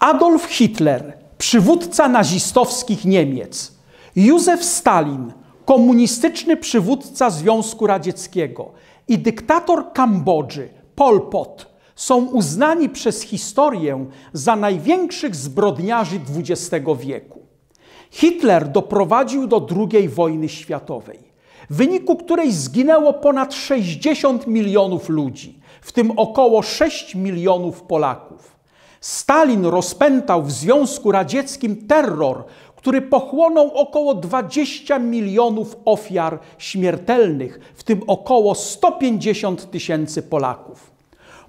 Adolf Hitler, przywódca nazistowskich Niemiec, Józef Stalin, komunistyczny przywódca Związku Radzieckiego i dyktator Kambodży, Pol Pot, są uznani przez historię za największych zbrodniarzy XX wieku. Hitler doprowadził do II wojny światowej w wyniku której zginęło ponad 60 milionów ludzi, w tym około 6 milionów Polaków. Stalin rozpętał w Związku Radzieckim terror, który pochłonął około 20 milionów ofiar śmiertelnych, w tym około 150 tysięcy Polaków.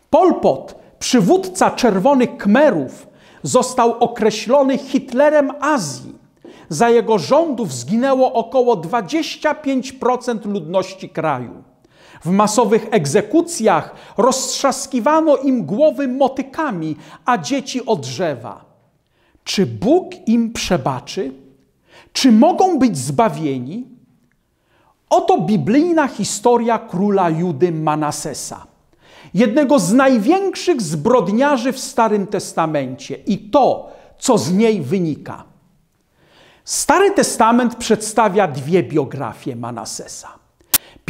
Pol Pot, przywódca Czerwonych Kmerów, został określony Hitlerem Azji. Za jego rządów zginęło około 25% ludności kraju. W masowych egzekucjach roztrzaskiwano im głowy motykami, a dzieci od drzewa. Czy Bóg im przebaczy? Czy mogą być zbawieni? Oto biblijna historia króla Judy Manasesa, jednego z największych zbrodniarzy w Starym Testamencie i to, co z niej wynika. Stary Testament przedstawia dwie biografie Manasesa.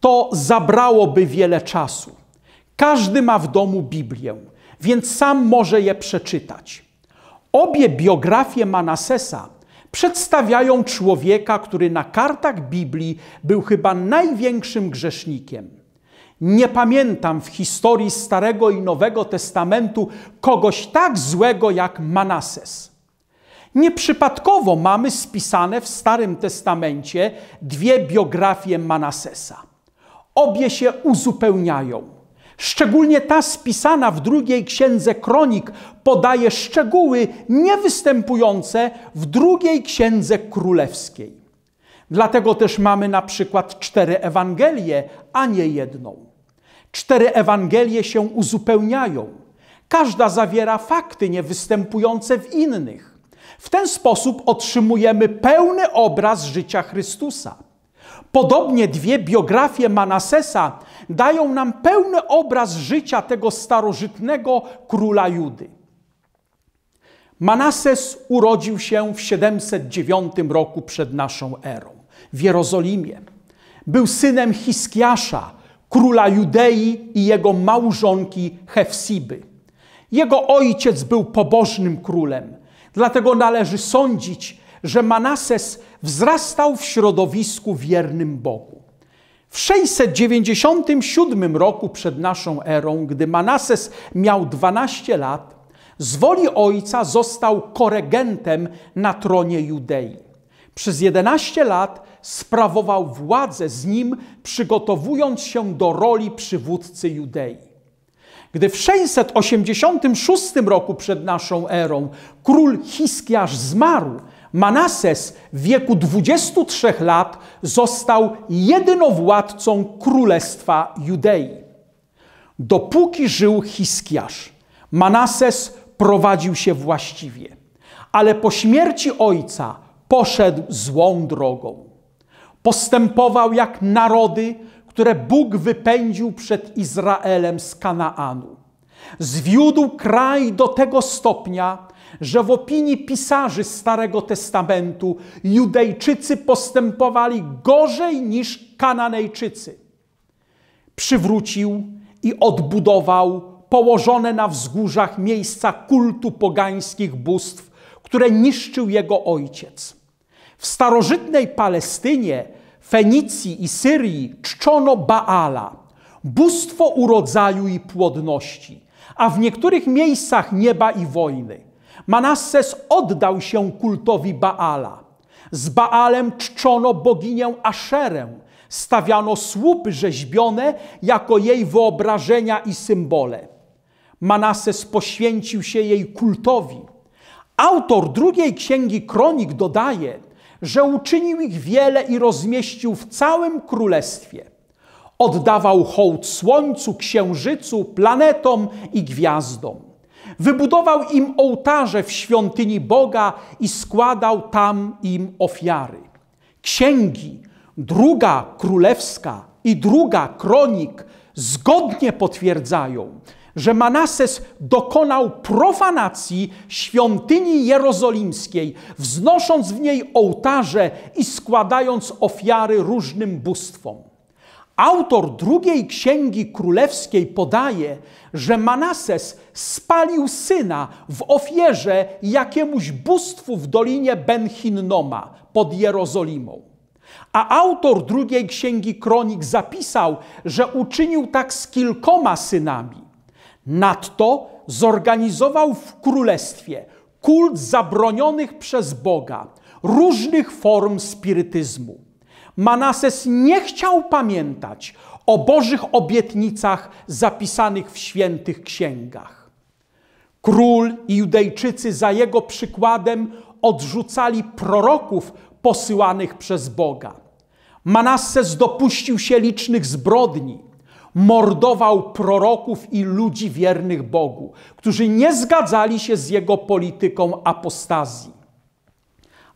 to zabrałoby wiele czasu. Każdy ma w domu Biblię, więc sam może je przeczytać. Obie biografie Manasesa przedstawiają człowieka, który na kartach Biblii był chyba największym grzesznikiem. Nie pamiętam w historii Starego i Nowego Testamentu kogoś tak złego jak Manases. Nieprzypadkowo mamy spisane w Starym Testamencie dwie biografie Manasesa. Obie się uzupełniają. Szczególnie ta spisana w drugiej księdze kronik podaje szczegóły niewystępujące w drugiej księdze królewskiej. Dlatego też mamy na przykład cztery Ewangelie, a nie jedną. Cztery Ewangelie się uzupełniają. Każda zawiera fakty niewystępujące w innych. W ten sposób otrzymujemy pełny obraz życia Chrystusa. Podobnie dwie biografie Manasesa dają nam pełny obraz życia tego starożytnego króla Judy. Manases urodził się w 709 roku przed naszą erą w Jerozolimie. Był synem Hiskiasza, króla Judei i jego małżonki Hefsiby. Jego ojciec był pobożnym królem, dlatego należy sądzić, że Manases wzrastał w środowisku wiernym Bogu. W 697 roku przed naszą erą, gdy Manases miał 12 lat, z woli ojca został koregentem na tronie Judei. Przez 11 lat sprawował władzę z nim, przygotowując się do roli przywódcy Judei. Gdy w 686 roku przed naszą erą król Hiskiasz zmarł, Manases w wieku 23 lat został jedynowładcą królestwa Judei. Dopóki żył Hiskiasz, Manases prowadził się właściwie, ale po śmierci ojca poszedł złą drogą. Postępował jak narody, które Bóg wypędził przed Izraelem z Kanaanu. Zwiódł kraj do tego stopnia, że w opinii pisarzy Starego Testamentu Judejczycy postępowali gorzej niż Kananejczycy. Przywrócił i odbudował położone na wzgórzach miejsca kultu pogańskich bóstw, które niszczył jego ojciec. W starożytnej Palestynie, Fenicji i Syrii czczono Baala, bóstwo urodzaju i płodności – a w niektórych miejscach nieba i wojny. Manasses oddał się kultowi Baala. Z Baalem czczono boginię Aszerę, stawiano słupy rzeźbione jako jej wyobrażenia i symbole. Manasses poświęcił się jej kultowi. Autor drugiej księgi Kronik dodaje, że uczynił ich wiele i rozmieścił w całym królestwie. Oddawał hołd słońcu, księżycu, planetom i gwiazdom. Wybudował im ołtarze w świątyni Boga i składał tam im ofiary. Księgi, druga królewska i druga kronik zgodnie potwierdzają, że Manases dokonał profanacji świątyni jerozolimskiej, wznosząc w niej ołtarze i składając ofiary różnym bóstwom. Autor drugiej księgi królewskiej podaje, że Manases spalił syna w ofierze jakiemuś bóstwu w dolinie Benchinnoma pod Jerozolimą. A autor drugiej księgi kronik zapisał, że uczynił tak z kilkoma synami. Nadto zorganizował w królestwie kult zabronionych przez Boga różnych form spirytyzmu. Manases nie chciał pamiętać o Bożych obietnicach zapisanych w świętych księgach. Król i Judejczycy za jego przykładem odrzucali proroków posyłanych przez Boga. Manasses dopuścił się licznych zbrodni. Mordował proroków i ludzi wiernych Bogu, którzy nie zgadzali się z jego polityką apostazji.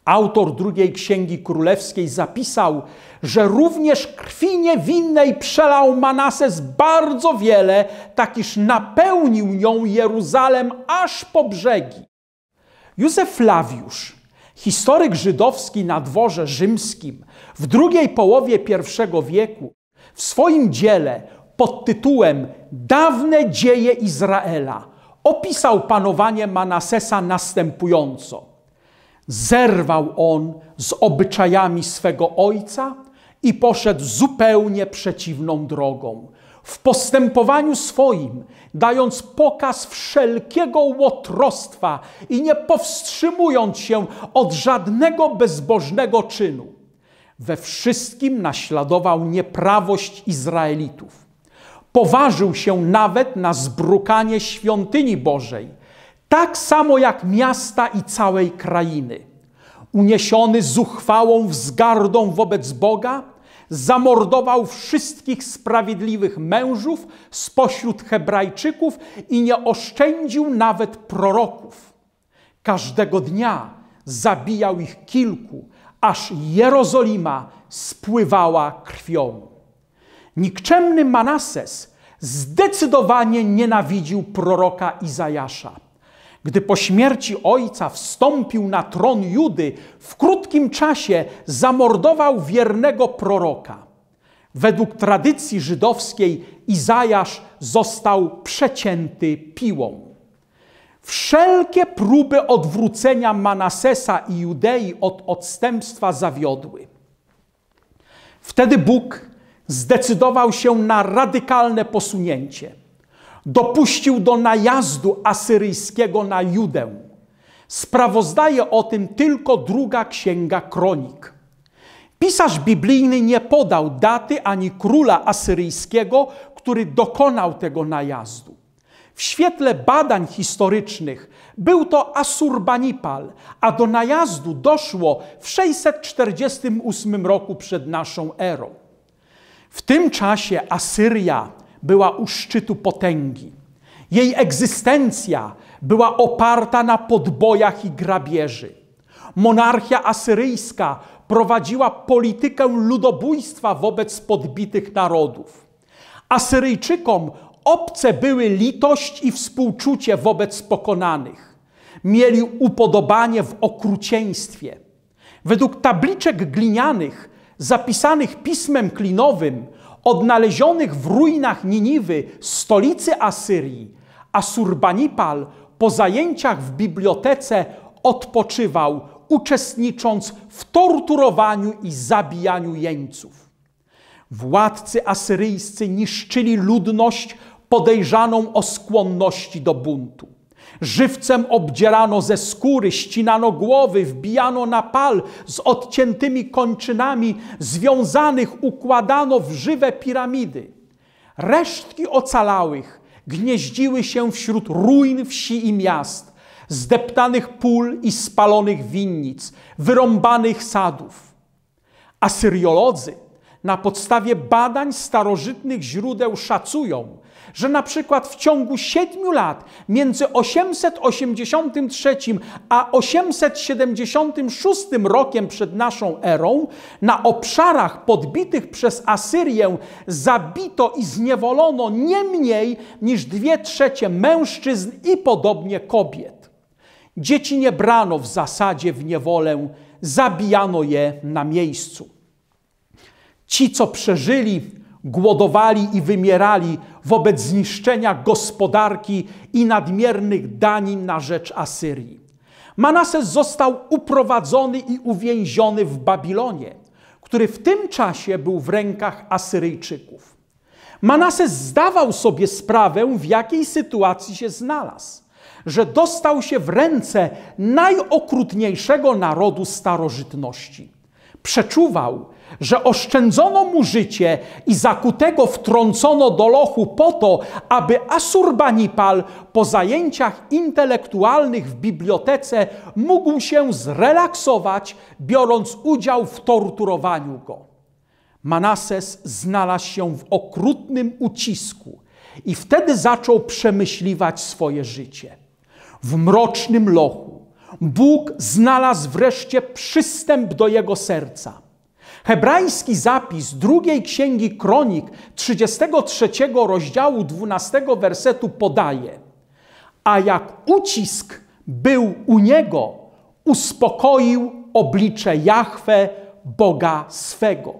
Autor drugiej księgi królewskiej zapisał, że również krwi niewinnej przelał Manases bardzo wiele, tak iż napełnił nią Jeruzalem aż po brzegi. Józef Lawiusz, historyk żydowski na dworze rzymskim w drugiej połowie I wieku, w swoim dziele pod tytułem Dawne dzieje Izraela opisał panowanie Manasesa następująco – zerwał on z obyczajami swego ojca i poszedł zupełnie przeciwną drogą. W postępowaniu swoim, dając pokaz wszelkiego łotrostwa i nie powstrzymując się od żadnego bezbożnego czynu, we wszystkim naśladował nieprawość Izraelitów. Poważył się nawet na zbrukanie świątyni Bożej tak samo jak miasta i całej krainy. Uniesiony zuchwałą wzgardą wobec Boga, zamordował wszystkich sprawiedliwych mężów spośród Hebrajczyków i nie oszczędził nawet proroków. Każdego dnia zabijał ich kilku, aż Jerozolima spływała krwią. Nikczemny Manases zdecydowanie nienawidził proroka Izajasza gdy po śmierci ojca wstąpił na tron Judy, w krótkim czasie zamordował wiernego proroka. Według tradycji żydowskiej Izajasz został przecięty piłą. Wszelkie próby odwrócenia Manasesa i Judei od odstępstwa zawiodły. Wtedy Bóg zdecydował się na radykalne posunięcie – dopuścił do najazdu asyryjskiego na Judę. Sprawozdaje o tym tylko druga księga kronik. Pisarz biblijny nie podał daty ani króla asyryjskiego, który dokonał tego najazdu. W świetle badań historycznych był to Asurbanipal, a do najazdu doszło w 648 roku przed naszą erą. W tym czasie Asyria była u szczytu potęgi. Jej egzystencja była oparta na podbojach i grabieży. Monarchia asyryjska prowadziła politykę ludobójstwa wobec podbitych narodów. Asyryjczykom obce były litość i współczucie wobec pokonanych. Mieli upodobanie w okrucieństwie. Według tabliczek glinianych zapisanych pismem klinowym odnalezionych w ruinach Niniwy, stolicy Asyrii, Asurbanipal po zajęciach w bibliotece odpoczywał, uczestnicząc w torturowaniu i zabijaniu jeńców. Władcy asyryjscy niszczyli ludność podejrzaną o skłonności do buntu. Żywcem obdzierano ze skóry, ścinano głowy, wbijano na pal, z odciętymi kończynami związanych układano w żywe piramidy. Resztki ocalałych gnieździły się wśród ruin wsi i miast, zdeptanych pól i spalonych winnic, wyrąbanych sadów. Asyriolodzy na podstawie badań starożytnych źródeł szacują, że na przykład w ciągu 7 lat między 883 a 876 rokiem przed naszą erą na obszarach podbitych przez Asyrię zabito i zniewolono nie mniej niż 2 trzecie mężczyzn i podobnie kobiet. Dzieci nie brano w zasadzie w niewolę, zabijano je na miejscu. Ci, co przeżyli, głodowali i wymierali wobec zniszczenia gospodarki i nadmiernych danin na rzecz Asyrii. Manases został uprowadzony i uwięziony w Babilonie, który w tym czasie był w rękach Asyryjczyków. Manases zdawał sobie sprawę, w jakiej sytuacji się znalazł, że dostał się w ręce najokrutniejszego narodu starożytności przeczuwał, że oszczędzono mu życie i zakutego wtrącono do lochu po to, aby Asurbanipal po zajęciach intelektualnych w bibliotece mógł się zrelaksować, biorąc udział w torturowaniu go. Manases znalazł się w okrutnym ucisku i wtedy zaczął przemyśliwać swoje życie. W mrocznym lochu Bóg znalazł wreszcie przystęp do jego serca. Hebrajski zapis drugiej księgi kronik 33 rozdziału 12 wersetu podaje: A jak ucisk był u niego, uspokoił oblicze Jahwe, Boga swego.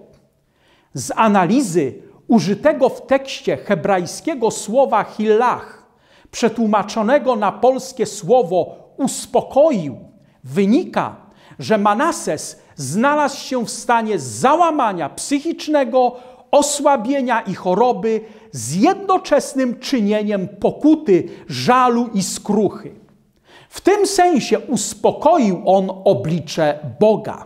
Z analizy użytego w tekście hebrajskiego słowa hillach, przetłumaczonego na polskie słowo uspokoił, wynika, że Manases znalazł się w stanie załamania psychicznego, osłabienia i choroby z jednoczesnym czynieniem pokuty, żalu i skruchy. W tym sensie uspokoił on oblicze Boga.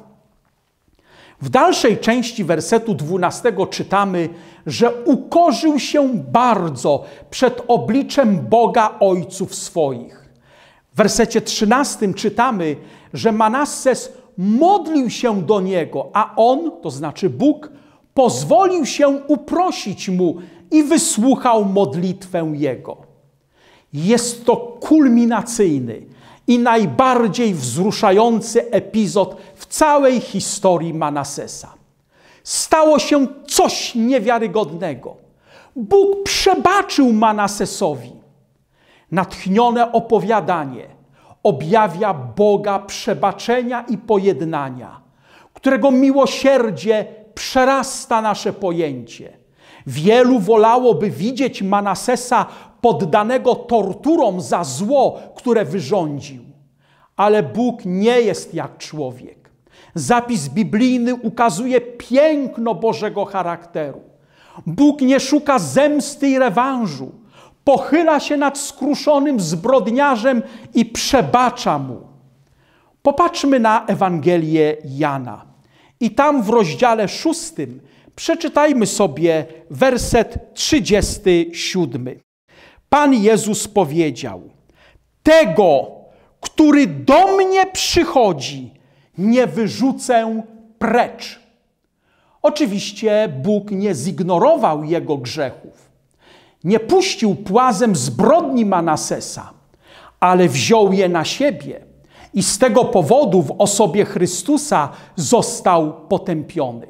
W dalszej części wersetu 12 czytamy, że ukorzył się bardzo przed obliczem Boga ojców swoich. W wersecie 13 czytamy, że Manasses modlił się do niego, a on, to znaczy Bóg, pozwolił się uprosić mu i wysłuchał modlitwę jego. Jest to kulminacyjny i najbardziej wzruszający epizod w całej historii Manasesa. Stało się coś niewiarygodnego. Bóg przebaczył Manasesowi. Natchnione opowiadanie objawia Boga przebaczenia i pojednania, którego miłosierdzie przerasta nasze pojęcie. Wielu wolałoby widzieć Manasesa poddanego torturom za zło, które wyrządził. Ale Bóg nie jest jak człowiek. Zapis biblijny ukazuje piękno Bożego charakteru. Bóg nie szuka zemsty i rewanżu, pochyla się nad skruszonym zbrodniarzem i przebacza mu. Popatrzmy na Ewangelię Jana. I tam w rozdziale szóstym przeczytajmy sobie werset 37. Pan Jezus powiedział: Tego, który do mnie przychodzi, nie wyrzucę precz. Oczywiście Bóg nie zignorował jego grzechów nie puścił płazem zbrodni Manasesa, ale wziął je na siebie i z tego powodu w osobie Chrystusa został potępiony.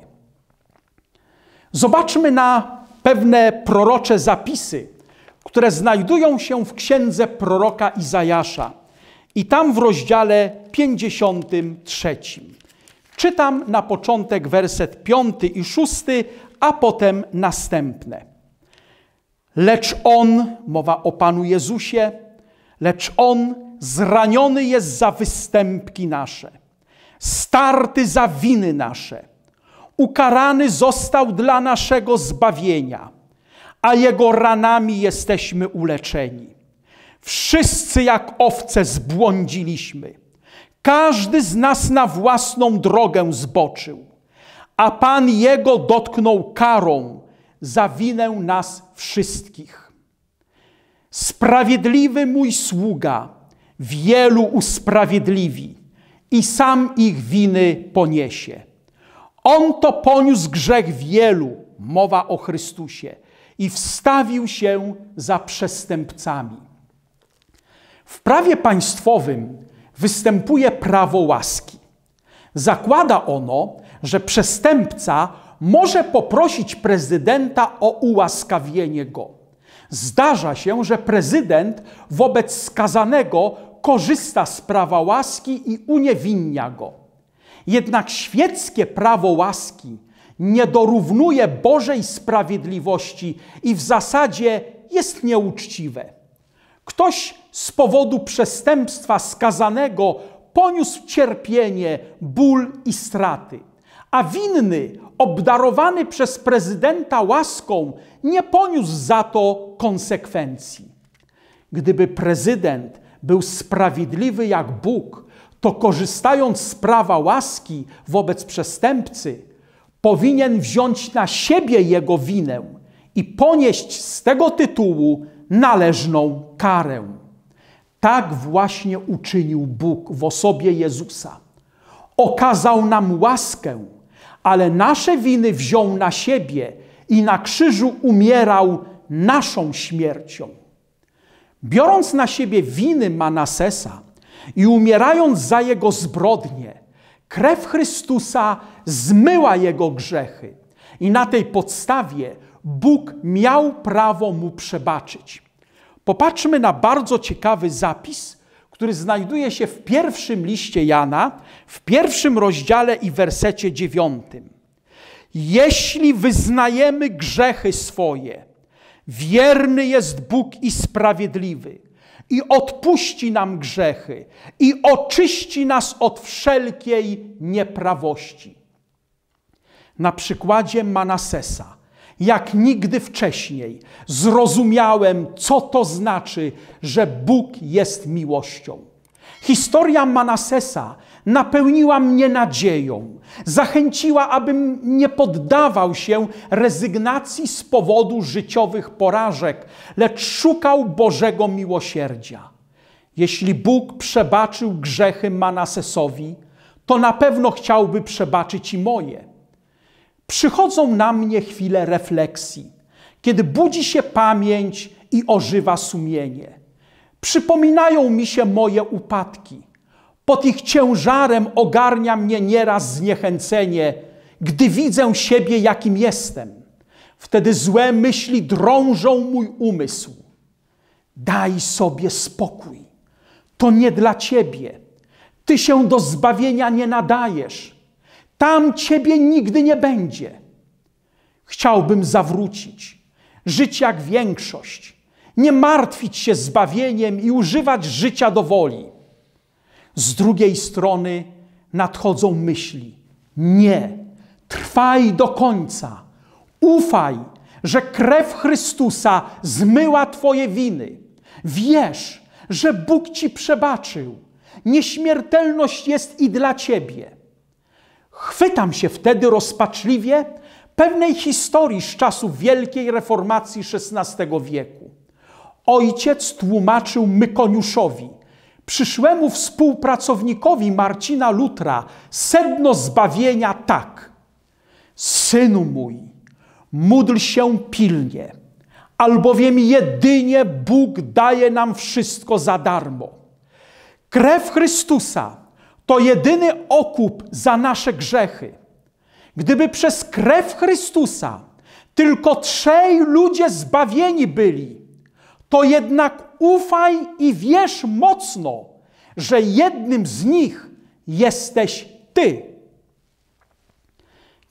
Zobaczmy na pewne prorocze zapisy, które znajdują się w księdze proroka Izajasza i tam w rozdziale 53. Czytam na początek werset 5 i 6, a potem następne. Lecz on, mowa o Panu Jezusie, lecz on zraniony jest za występki nasze, starty za winy nasze. Ukarany został dla naszego zbawienia, a jego ranami jesteśmy uleczeni. Wszyscy jak owce zbłądziliśmy. Każdy z nas na własną drogę zboczył, a Pan jego dotknął karą za winę nas wszystkich. Sprawiedliwy mój sługa wielu usprawiedliwi i sam ich winy poniesie. On to poniósł grzech wielu, mowa o Chrystusie, i wstawił się za przestępcami. W prawie państwowym występuje prawo łaski. Zakłada ono, że przestępca może poprosić prezydenta o ułaskawienie go. Zdarza się, że prezydent wobec skazanego korzysta z prawa łaski i uniewinnia go. Jednak świeckie prawo łaski nie dorównuje Bożej sprawiedliwości i w zasadzie jest nieuczciwe. Ktoś z powodu przestępstwa skazanego poniósł cierpienie, ból i straty. A winny, obdarowany przez prezydenta łaską, nie poniósł za to konsekwencji. Gdyby prezydent był sprawiedliwy jak Bóg, to korzystając z prawa łaski wobec przestępcy, powinien wziąć na siebie jego winę i ponieść z tego tytułu należną karę. Tak właśnie uczynił Bóg w osobie Jezusa. Okazał nam łaskę ale nasze winy wziął na siebie i na krzyżu umierał naszą śmiercią. Biorąc na siebie winy Manasesa i umierając za jego zbrodnie, krew Chrystusa zmyła jego grzechy i na tej podstawie Bóg miał prawo mu przebaczyć. Popatrzmy na bardzo ciekawy zapis który znajduje się w pierwszym liście Jana, w pierwszym rozdziale i wersecie dziewiątym. Jeśli wyznajemy grzechy swoje, wierny jest Bóg i sprawiedliwy, i odpuści nam grzechy, i oczyści nas od wszelkiej nieprawości. Na przykładzie Manasesa jak nigdy wcześniej zrozumiałem, co to znaczy, że Bóg jest miłością. Historia Manasesa napełniła mnie nadzieją, zachęciła, abym nie poddawał się rezygnacji z powodu życiowych porażek, lecz szukał Bożego miłosierdzia. Jeśli Bóg przebaczył grzechy Manasesowi, to na pewno chciałby przebaczyć i moje przychodzą na mnie chwile refleksji, kiedy budzi się pamięć i ożywa sumienie. Przypominają mi się moje upadki. Pod ich ciężarem ogarnia mnie nieraz zniechęcenie, gdy widzę siebie, jakim jestem. Wtedy złe myśli drążą mój umysł. Daj sobie spokój. To nie dla ciebie. Ty się do zbawienia nie nadajesz. Tam ciebie nigdy nie będzie. Chciałbym zawrócić, żyć jak większość, nie martwić się zbawieniem i używać życia do woli. Z drugiej strony nadchodzą myśli: nie, trwaj do końca, ufaj, że krew Chrystusa zmyła Twoje winy. Wiesz, że Bóg Ci przebaczył. Nieśmiertelność jest i dla Ciebie. Chwytam się wtedy rozpaczliwie pewnej historii z czasów wielkiej reformacji XVI wieku. Ojciec tłumaczył Mykoniuszowi, przyszłemu współpracownikowi Marcina Lutra, sedno zbawienia tak. Synu mój, módl się pilnie, albowiem jedynie Bóg daje nam wszystko za darmo. Krew Chrystusa, to jedyny okup za nasze grzechy. Gdyby przez krew Chrystusa tylko trzej ludzie zbawieni byli, to jednak ufaj i wierz mocno, że jednym z nich jesteś ty.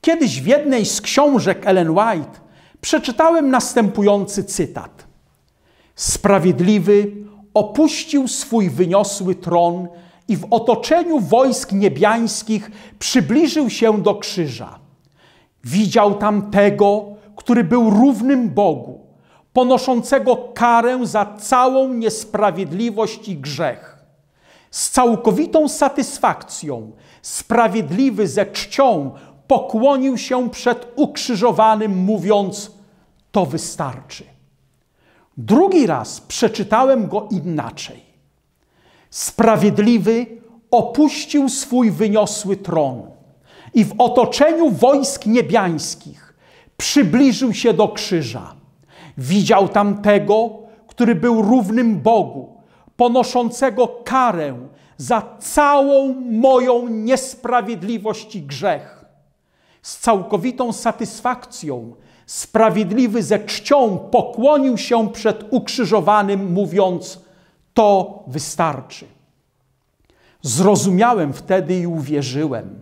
Kiedyś w jednej z książek Ellen White przeczytałem następujący cytat. Sprawiedliwy opuścił swój wyniosły tron i w otoczeniu wojsk niebiańskich przybliżył się do krzyża. Widział tam tego, który był równym Bogu, ponoszącego karę za całą niesprawiedliwość i grzech. Z całkowitą satysfakcją, sprawiedliwy ze czcią, pokłonił się przed ukrzyżowanym, mówiąc: To wystarczy. Drugi raz przeczytałem go inaczej. Sprawiedliwy opuścił swój wyniosły tron i w otoczeniu wojsk niebiańskich przybliżył się do krzyża. Widział tam tego, który był równym Bogu, ponoszącego karę za całą moją niesprawiedliwość i grzech. Z całkowitą satysfakcją sprawiedliwy ze czcią pokłonił się przed ukrzyżowanym, mówiąc: to wystarczy. Zrozumiałem wtedy i uwierzyłem,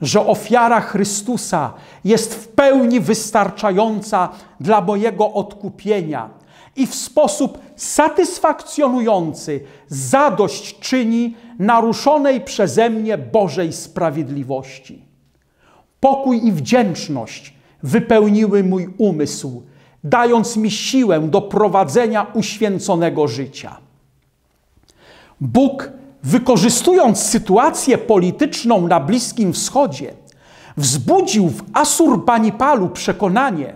że ofiara Chrystusa jest w pełni wystarczająca dla mojego odkupienia i w sposób satysfakcjonujący zadość czyni naruszonej przeze mnie Bożej sprawiedliwości. Pokój i wdzięczność wypełniły mój umysł, dając mi siłę do prowadzenia uświęconego życia. Bóg, wykorzystując sytuację polityczną na Bliskim Wschodzie, wzbudził w Asurbanipalu przekonanie,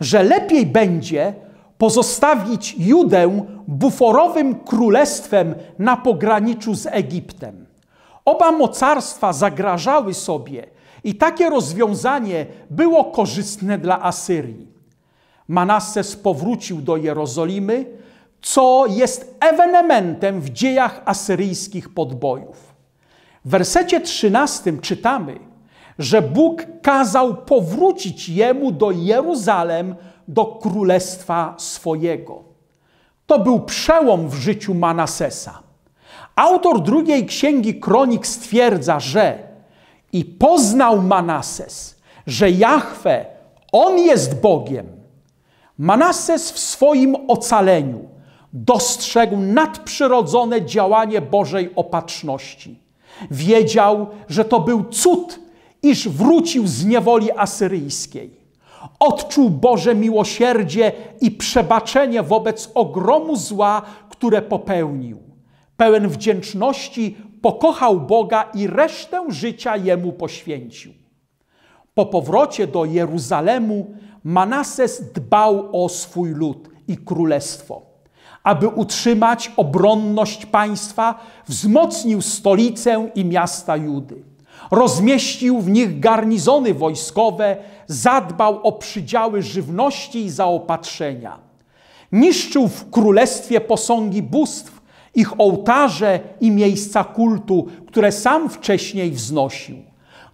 że lepiej będzie pozostawić Judę buforowym królestwem na pograniczu z Egiptem. Oba mocarstwa zagrażały sobie i takie rozwiązanie było korzystne dla Asyrii. Manasses powrócił do Jerozolimy, co jest ewenementem w dziejach asyryjskich podbojów. W wersecie 13 czytamy, że Bóg kazał powrócić jemu do Jeruzalem, do królestwa swojego. To był przełom w życiu Manasesa. Autor drugiej księgi Kronik stwierdza, że i poznał Manases, że Jahwe, on jest Bogiem. Manases w swoim ocaleniu dostrzegł nadprzyrodzone działanie Bożej opatrzności. Wiedział, że to był cud, iż wrócił z niewoli asyryjskiej. Odczuł Boże miłosierdzie i przebaczenie wobec ogromu zła, które popełnił. Pełen wdzięczności pokochał Boga i resztę życia jemu poświęcił. Po powrocie do Jeruzalemu Manases dbał o swój lud i królestwo aby utrzymać obronność państwa, wzmocnił stolicę i miasta Judy. Rozmieścił w nich garnizony wojskowe, zadbał o przydziały żywności i zaopatrzenia. Niszczył w królestwie posągi bóstw, ich ołtarze i miejsca kultu, które sam wcześniej wznosił.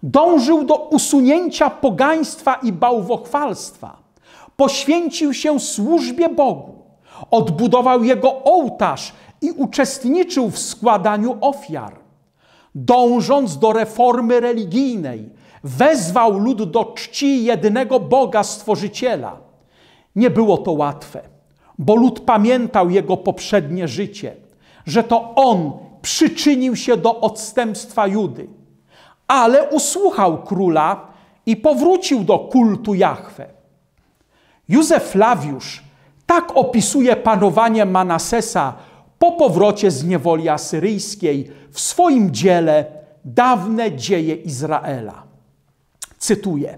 Dążył do usunięcia pogaństwa i bałwochwalstwa. Poświęcił się służbie Bogu Odbudował jego ołtarz i uczestniczył w składaniu ofiar. Dążąc do reformy religijnej, wezwał lud do czci jednego Boga Stworzyciela. Nie było to łatwe, bo lud pamiętał jego poprzednie życie, że to on przyczynił się do odstępstwa Judy. Ale usłuchał króla i powrócił do kultu Jahwe. Józef Lawiusz tak opisuje panowanie Manasesa po powrocie z niewoli asyryjskiej w swoim dziele Dawne dzieje Izraela. Cytuję: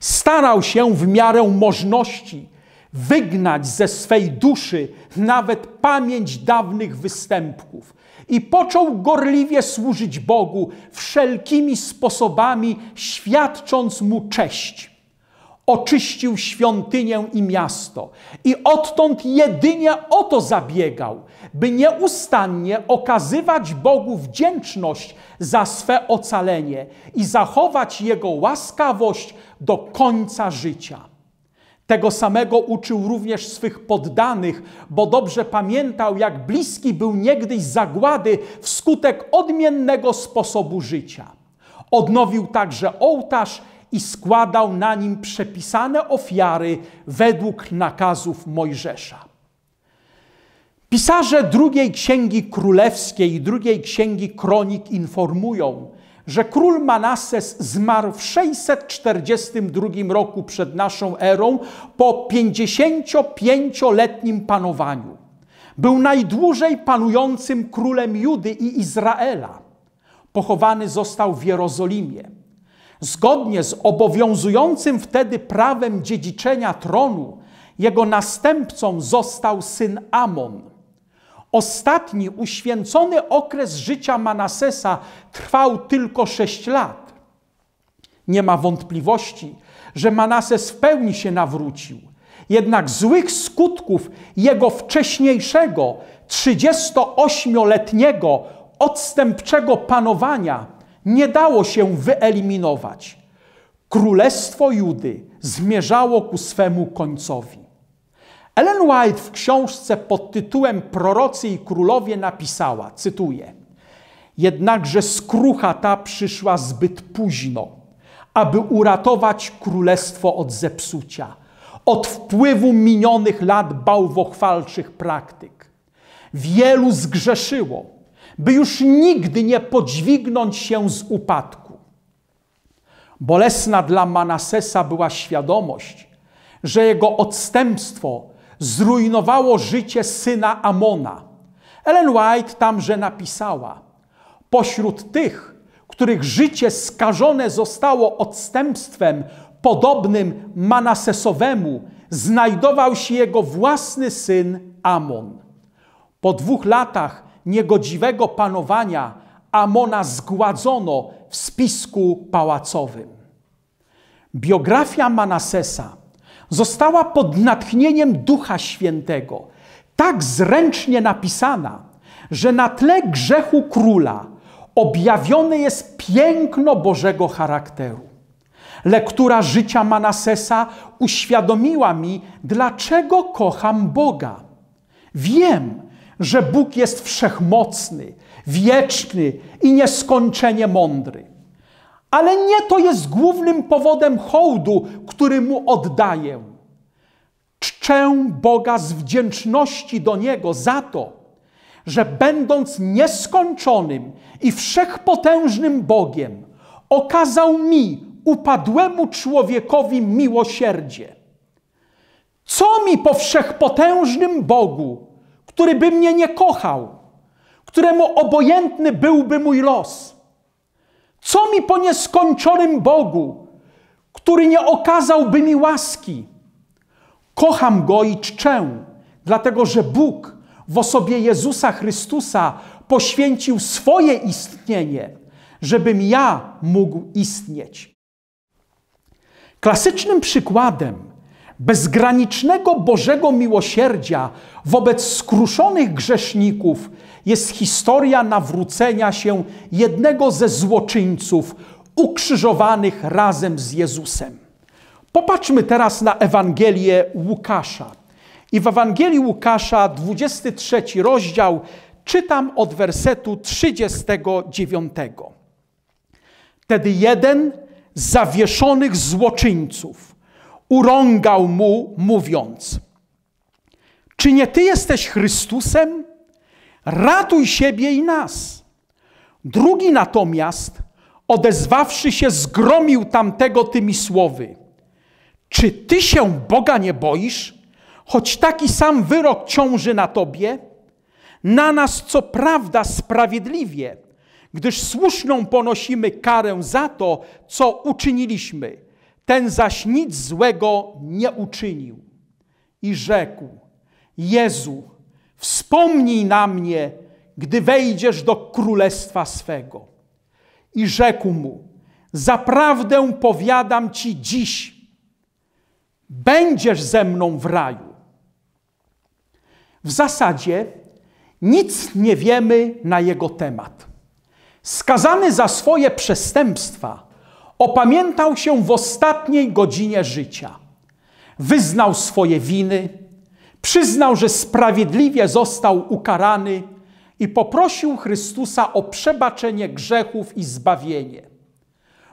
Starał się w miarę możności wygnać ze swej duszy nawet pamięć dawnych występków i począł gorliwie służyć Bogu wszelkimi sposobami, świadcząc mu cześć oczyścił świątynię i miasto. I odtąd jedynie o to zabiegał, by nieustannie okazywać Bogu wdzięczność za swe ocalenie i zachować Jego łaskawość do końca życia. Tego samego uczył również swych poddanych, bo dobrze pamiętał, jak bliski był niegdyś zagłady wskutek odmiennego sposobu życia. Odnowił także ołtarz i składał na nim przepisane ofiary według nakazów Mojżesza. Pisarze drugiej księgi królewskiej i drugiej księgi kronik informują, że król Manases zmarł w 642 roku przed naszą erą po 55-letnim panowaniu. Był najdłużej panującym królem Judy i Izraela. Pochowany został w Jerozolimie. Zgodnie z obowiązującym wtedy prawem dziedziczenia tronu, jego następcą został syn Amon. Ostatni uświęcony okres życia Manasesa trwał tylko sześć lat. Nie ma wątpliwości, że Manases w pełni się nawrócił. Jednak złych skutków jego wcześniejszego, 38-letniego, odstępczego panowania nie dało się wyeliminować. Królestwo Judy zmierzało ku swemu końcowi. Ellen White w książce pod tytułem Prorocy i królowie napisała, cytuję: Jednakże skrucha ta przyszła zbyt późno, aby uratować królestwo od zepsucia, od wpływu minionych lat bałwochwalczych praktyk. Wielu zgrzeszyło by już nigdy nie podźwignąć się z upadku. Bolesna dla Manasesa była świadomość, że jego odstępstwo zrujnowało życie syna Amona. Ellen White tamże napisała: Pośród tych, których życie skażone zostało odstępstwem podobnym Manasesowemu, znajdował się jego własny syn Amon. Po dwóch latach niegodziwego panowania Amona zgładzono w spisku pałacowym. Biografia Manasesa została pod natchnieniem Ducha Świętego tak zręcznie napisana, że na tle grzechu króla objawione jest piękno Bożego charakteru. Lektura życia Manasesa uświadomiła mi, dlaczego kocham Boga. Wiem, że Bóg jest wszechmocny, wieczny i nieskończenie mądry. Ale nie to jest głównym powodem hołdu, który mu oddaję. Czczę Boga z wdzięczności do Niego za to, że będąc nieskończonym i wszechpotężnym Bogiem, okazał mi, upadłemu człowiekowi, miłosierdzie. Co mi po wszechpotężnym Bogu który by mnie nie kochał, któremu obojętny byłby mój los? Co mi po nieskończonym Bogu, który nie okazałby mi łaski? Kocham go i czczę, dlatego że Bóg w osobie Jezusa Chrystusa poświęcił swoje istnienie, żebym ja mógł istnieć. Klasycznym przykładem bezgranicznego Bożego miłosierdzia wobec skruszonych grzeszników jest historia nawrócenia się jednego ze złoczyńców ukrzyżowanych razem z Jezusem. Popatrzmy teraz na Ewangelię Łukasza. I w Ewangelii Łukasza, 23 rozdział, czytam od wersetu 39. Tedy jeden z zawieszonych złoczyńców – urągał mu, mówiąc: Czy nie ty jesteś Chrystusem? Ratuj siebie i nas. Drugi natomiast, odezwawszy się, zgromił tamtego tymi słowy: Czy ty się Boga nie boisz, choć taki sam wyrok ciąży na tobie? Na nas, co prawda, sprawiedliwie, gdyż słuszną ponosimy karę za to, co uczyniliśmy ten zaś nic złego nie uczynił. I rzekł: Jezu, wspomnij na mnie, gdy wejdziesz do królestwa swego. I rzekł mu: Zaprawdę powiadam ci dziś, będziesz ze mną w raju. W zasadzie nic nie wiemy na jego temat. Skazany za swoje przestępstwa, opamiętał się w ostatniej godzinie życia. Wyznał swoje winy, przyznał, że sprawiedliwie został ukarany i poprosił Chrystusa o przebaczenie grzechów i zbawienie.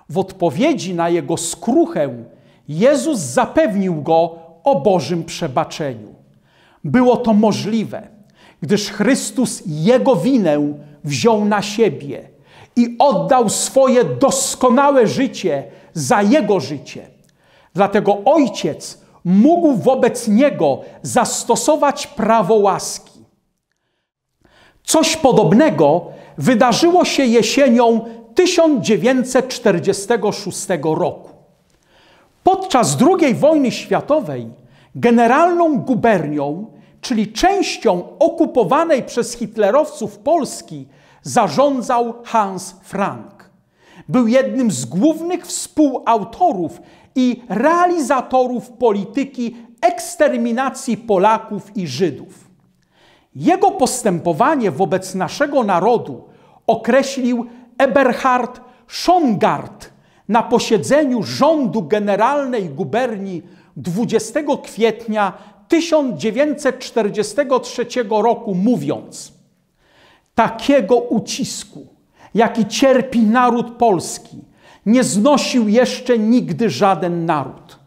W odpowiedzi na jego skruchę Jezus zapewnił go o Bożym przebaczeniu. Było to możliwe, gdyż Chrystus jego winę wziął na siebie i oddał swoje doskonałe życie za jego życie. Dlatego ojciec mógł wobec niego zastosować prawo łaski. Coś podobnego wydarzyło się jesienią 1946 roku. Podczas II wojny światowej generalną gubernią, czyli częścią okupowanej przez hitlerowców Polski, zarządzał Hans Frank. Był jednym z głównych współautorów i realizatorów polityki eksterminacji Polaków i Żydów. Jego postępowanie wobec naszego narodu określił Eberhard Schongard na posiedzeniu rządu generalnej guberni 20 kwietnia 1943 roku, mówiąc: takiego ucisku, jaki cierpi naród polski, nie znosił jeszcze nigdy żaden naród.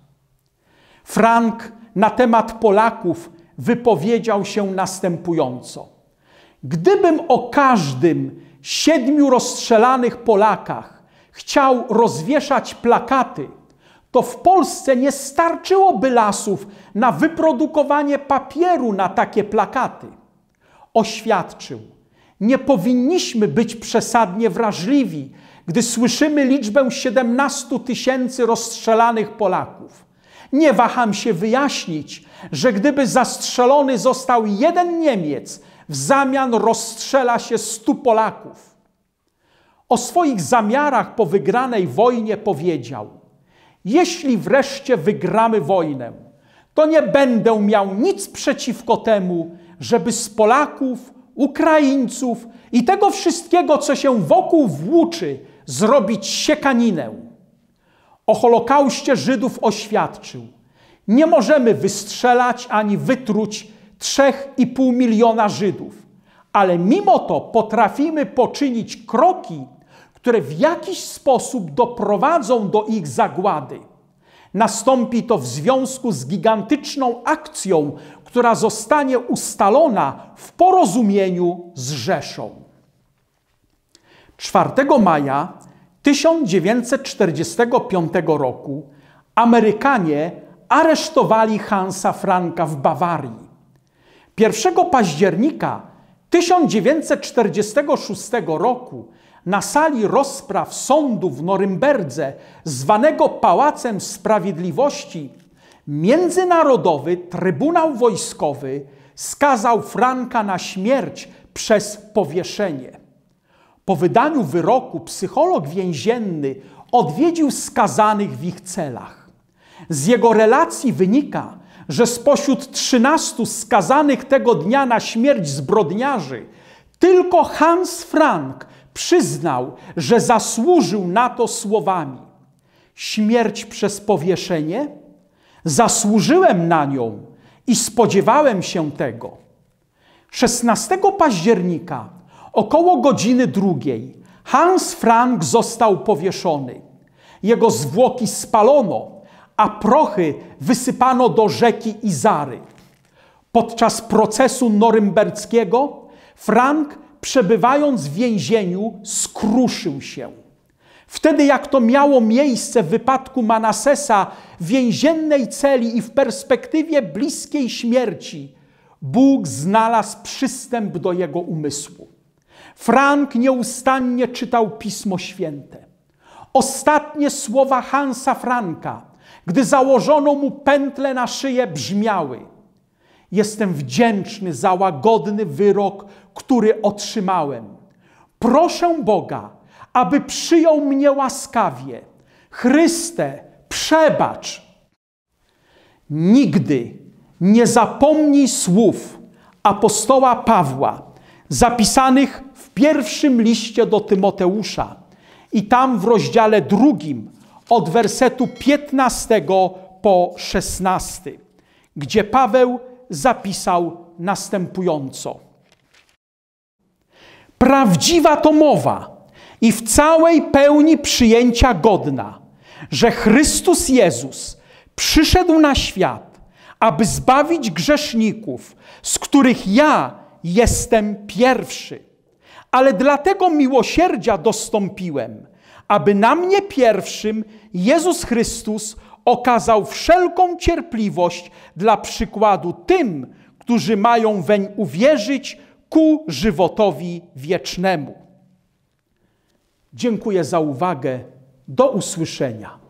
Frank na temat Polaków wypowiedział się następująco: Gdybym o każdym siedmiu rozstrzelanych Polakach chciał rozwieszać plakaty, to w Polsce nie starczyłoby lasów na wyprodukowanie papieru na takie plakaty. Oświadczył, nie powinniśmy być przesadnie wrażliwi, gdy słyszymy liczbę 17 tysięcy rozstrzelanych Polaków. Nie waham się wyjaśnić, że gdyby zastrzelony został jeden Niemiec, w zamian rozstrzela się 100 Polaków. O swoich zamiarach po wygranej wojnie powiedział: Jeśli wreszcie wygramy wojnę, to nie będę miał nic przeciwko temu, żeby z Polaków Ukraińców i tego wszystkiego, co się wokół włóczy, zrobić siekaninę. O Holokauście Żydów oświadczył: Nie możemy wystrzelać ani wytruć 3,5 miliona Żydów, ale mimo to potrafimy poczynić kroki, które w jakiś sposób doprowadzą do ich zagłady. Nastąpi to w związku z gigantyczną akcją, która zostanie ustalona w porozumieniu z Rzeszą. 4 maja 1945 roku Amerykanie aresztowali Hansa Franka w Bawarii. 1 października 1946 roku na sali rozpraw sądu w Norymberdze, zwanego Pałacem Sprawiedliwości, Międzynarodowy Trybunał Wojskowy skazał Franka na śmierć przez powieszenie. Po wydaniu wyroku psycholog więzienny odwiedził skazanych w ich celach. Z jego relacji wynika, że spośród 13 skazanych tego dnia na śmierć zbrodniarzy, tylko Hans Frank przyznał, że zasłużył na to słowami: Śmierć przez powieszenie, zasłużyłem na nią i spodziewałem się tego. 16 października, około godziny drugiej, Hans Frank został powieszony. Jego zwłoki spalono, a prochy wysypano do rzeki Izary. Podczas procesu norymberskiego Frank przebywając w więzieniu, skruszył się. Wtedy, jak to miało miejsce w wypadku Manasesa, w więziennej celi i w perspektywie bliskiej śmierci, Bóg znalazł przystęp do jego umysłu. Frank nieustannie czytał Pismo Święte. Ostatnie słowa Hansa Franka, gdy założono mu pętlę na szyję, brzmiały – Jestem wdzięczny za łagodny wyrok, który otrzymałem. Proszę Boga, aby przyjął mnie łaskawie. Chryste, przebacz. Nigdy nie zapomnij słów apostoła Pawła, zapisanych w pierwszym liście do Tymoteusza i tam w rozdziale drugim od wersetu 15 po 16, gdzie Paweł zapisał następująco. Prawdziwa to mowa i w całej pełni przyjęcia godna, że Chrystus Jezus przyszedł na świat, aby zbawić grzeszników, z których ja jestem pierwszy. Ale dlatego miłosierdzia dostąpiłem, aby na mnie pierwszym Jezus Chrystus okazał wszelką cierpliwość dla przykładu tym, którzy mają weń uwierzyć ku żywotowi wiecznemu. Dziękuję za uwagę. Do usłyszenia.